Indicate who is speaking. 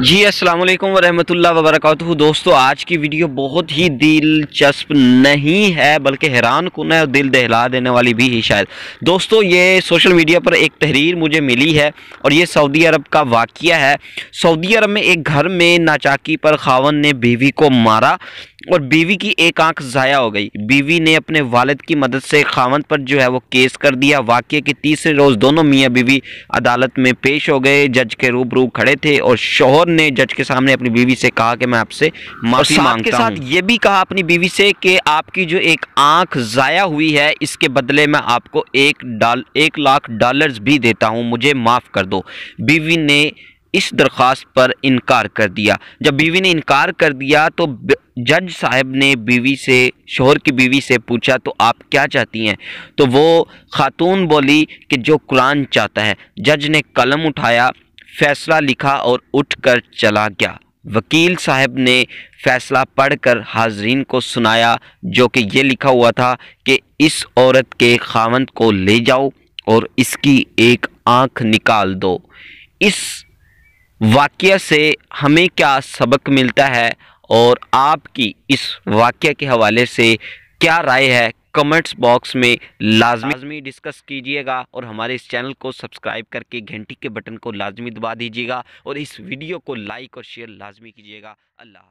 Speaker 1: जी अस्सलाम वालेकुम वरहमतुल्ला वबरक दोस्तों आज की वीडियो बहुत ही दिलचस्प नहीं है बल्कि हैरान कुन है और दिल दहला देने वाली भी है शायद दोस्तों ये सोशल मीडिया पर एक तहरीर मुझे मिली है और ये सऊदी अरब का वाक़ है सऊदी अरब में एक घर में नाचाकी पर खावन ने बीवी को मारा और बीवी की एक आंख ज़ाया हो गई बीवी ने अपने वालद की मदद से खावंद पर जो है वो केस कर दिया वाक्य के तीसरे रोज़ दोनों मियाँ बीवी अदालत में पेश हो गए जज के रूप रूप खड़े थे और शोहर ने जज के सामने अपनी बीवी से कहा कि मैं आपसे माफ़ी मांगता के साथ ये भी कहा अपनी बीवी से कि आपकी जो एक आंख ज़ाया हुई है इसके बदले में आपको एक डाल एक लाख डॉलर भी देता हूँ मुझे माफ़ कर दो बीवी ने इस दरख्वास्त पर इनकार कर दिया जब बीवी ने इनकार कर दिया तो जज साहब ने बीवी से शोहर की बीवी से पूछा तो आप क्या चाहती हैं तो वो खातून बोली कि जो कुरान चाहता है जज ने कलम उठाया फैसला लिखा और उठकर चला गया वकील साहब ने फैसला पढ़कर हाजरीन को सुनाया जो कि ये लिखा हुआ था कि इस औरत के खावंद को ले जाओ और इसकी एक आँख निकाल दो इस वाक्य से हमें क्या सबक मिलता है और आपकी इस वाक्य के हवाले से क्या राय है कमेंट्स बॉक्स में लाजमी डिस्कस कीजिएगा और हमारे इस चैनल को सब्सक्राइब करके घंटी के बटन को लाजमी दबा दीजिएगा और इस वीडियो को लाइक और शेयर लाजमी कीजिएगा अल्लाह